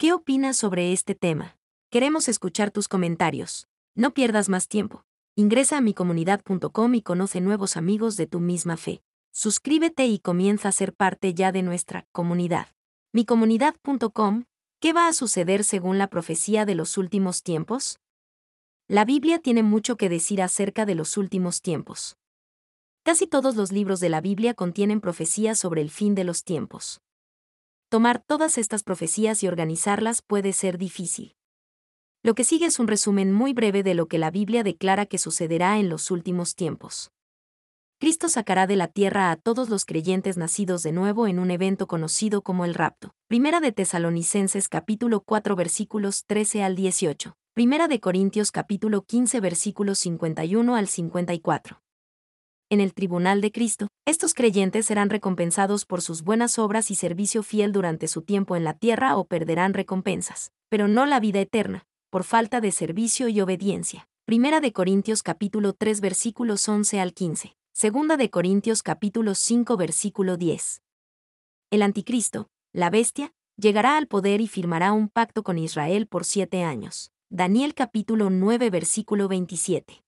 ¿Qué opinas sobre este tema? Queremos escuchar tus comentarios. No pierdas más tiempo. Ingresa a micomunidad.com y conoce nuevos amigos de tu misma fe. Suscríbete y comienza a ser parte ya de nuestra comunidad. Micomunidad.com, ¿qué va a suceder según la profecía de los últimos tiempos? La Biblia tiene mucho que decir acerca de los últimos tiempos. Casi todos los libros de la Biblia contienen profecías sobre el fin de los tiempos. Tomar todas estas profecías y organizarlas puede ser difícil. Lo que sigue es un resumen muy breve de lo que la Biblia declara que sucederá en los últimos tiempos. Cristo sacará de la tierra a todos los creyentes nacidos de nuevo en un evento conocido como el rapto. Primera de Tesalonicenses capítulo 4 versículos 13 al 18. Primera de Corintios capítulo 15 versículos 51 al 54 en el tribunal de Cristo, estos creyentes serán recompensados por sus buenas obras y servicio fiel durante su tiempo en la tierra o perderán recompensas, pero no la vida eterna, por falta de servicio y obediencia. Primera de Corintios capítulo 3 versículos 11 al 15. Segunda de Corintios capítulo 5 versículo 10. El anticristo, la bestia, llegará al poder y firmará un pacto con Israel por siete años. Daniel capítulo 9 versículo 27.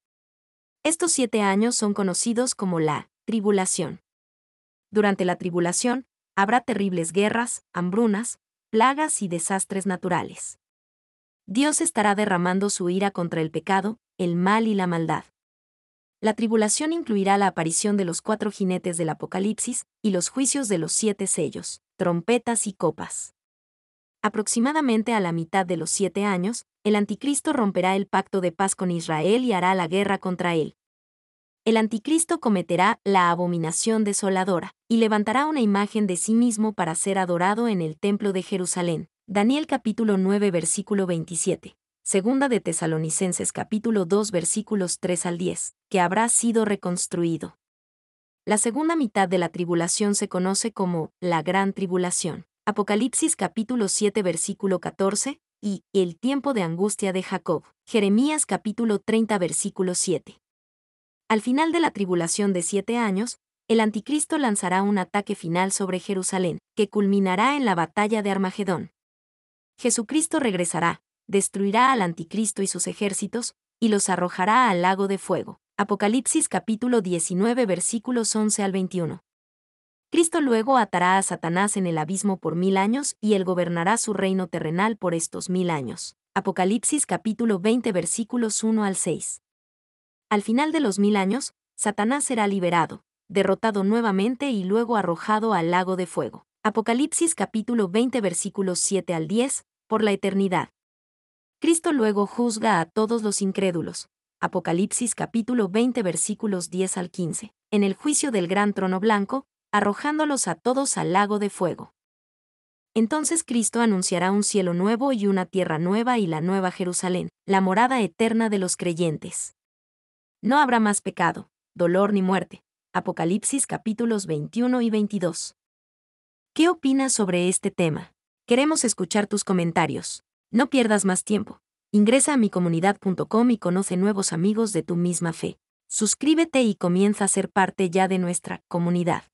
Estos siete años son conocidos como la tribulación. Durante la tribulación, habrá terribles guerras, hambrunas, plagas y desastres naturales. Dios estará derramando su ira contra el pecado, el mal y la maldad. La tribulación incluirá la aparición de los cuatro jinetes del Apocalipsis y los juicios de los siete sellos, trompetas y copas. Aproximadamente a la mitad de los siete años, el anticristo romperá el pacto de paz con Israel y hará la guerra contra él. El anticristo cometerá la abominación desoladora, y levantará una imagen de sí mismo para ser adorado en el templo de Jerusalén. Daniel capítulo 9 versículo 27. Segunda de Tesalonicenses capítulo 2 versículos 3 al 10, que habrá sido reconstruido. La segunda mitad de la tribulación se conoce como la gran tribulación. Apocalipsis capítulo 7 versículo 14, y el tiempo de angustia de Jacob. Jeremías capítulo 30 versículo 7. Al final de la tribulación de siete años, el anticristo lanzará un ataque final sobre Jerusalén, que culminará en la batalla de Armagedón. Jesucristo regresará, destruirá al anticristo y sus ejércitos, y los arrojará al lago de fuego. Apocalipsis capítulo 19 versículos 11 al 21. Cristo luego atará a Satanás en el abismo por mil años y él gobernará su reino terrenal por estos mil años. Apocalipsis capítulo 20 versículos 1 al 6. Al final de los mil años, Satanás será liberado, derrotado nuevamente y luego arrojado al lago de fuego. Apocalipsis capítulo 20 versículos 7 al 10, por la eternidad. Cristo luego juzga a todos los incrédulos. Apocalipsis capítulo 20 versículos 10 al 15. En el juicio del gran trono blanco, arrojándolos a todos al lago de fuego. Entonces Cristo anunciará un cielo nuevo y una tierra nueva y la nueva Jerusalén, la morada eterna de los creyentes. No habrá más pecado, dolor ni muerte. Apocalipsis capítulos 21 y 22. ¿Qué opinas sobre este tema? Queremos escuchar tus comentarios. No pierdas más tiempo. Ingresa a mi comunidad.com y conoce nuevos amigos de tu misma fe. Suscríbete y comienza a ser parte ya de nuestra comunidad.